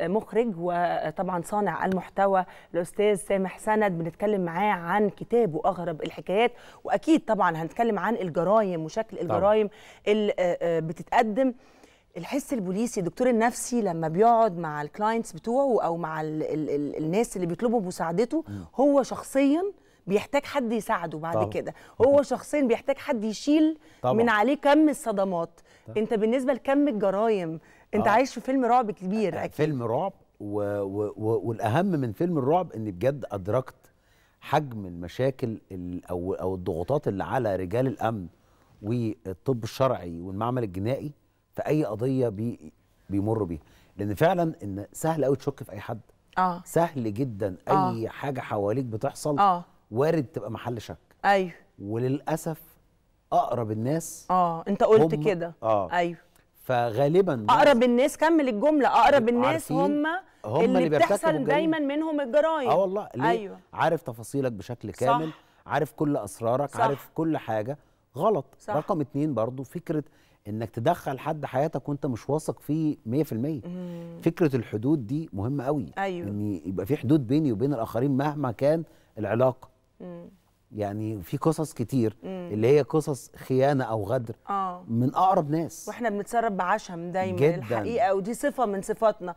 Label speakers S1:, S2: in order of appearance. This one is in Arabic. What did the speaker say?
S1: مخرج وطبعا صانع المحتوى الاستاذ سامح سند بنتكلم معاه عن كتابه اغرب الحكايات واكيد طبعا هنتكلم عن الجرايم وشكل الجرايم اللي آه، آه، بتتقدم الحس البوليسي الدكتور النفسي لما بيقعد مع الكلاينتس بتوعه او مع الـ الـ الـ الناس اللي بيطلبوا مساعدته هو شخصيا بيحتاج حد يساعده بعد طبعا. كده هو شخصيا بيحتاج حد يشيل طبعا. من عليه كم الصدمات طبعا. انت بالنسبه لكم الجرايم انت طبعا. آه. عايش في فيلم رعب كبير آه، اكيد
S2: فيلم رعب و... و... و... والاهم من فيلم الرعب ان بجد ادركت حجم المشاكل ال... او او الضغوطات اللي على رجال الامن والطب الشرعي والمعمل الجنائي في اي قضيه بي... بيمروا بيها لان فعلا ان سهل قوي تشك في اي حد آه. سهل جدا اي آه. حاجه حواليك بتحصل آه. وارد تبقى محل شك ايوه وللاسف اقرب الناس اه
S1: انت قلت كده اه ايوه
S2: فغالبا اقرب
S1: الناس كمل الجمله اقرب الناس هم هم اللي, اللي بتحصل دايما منهم الجرايم اه والله ليه؟ ايوه
S2: عارف تفاصيلك بشكل كامل صح. عارف كل اسرارك صح. عارف كل حاجه غلط صح. رقم اتنين برضو فكره انك تدخل حد حياتك وانت مش واثق فيه 100% في فكره الحدود دي مهمه قوي أيوه. ان يبقى في حدود بيني وبين الاخرين مهما كان العلاقه يعني في قصص كتير مم. اللي هي قصص خيانه او غدر آه. من اقرب ناس
S1: واحنا بنتسرب بعشم دايما جداً. الحقيقه ودي صفه من صفاتنا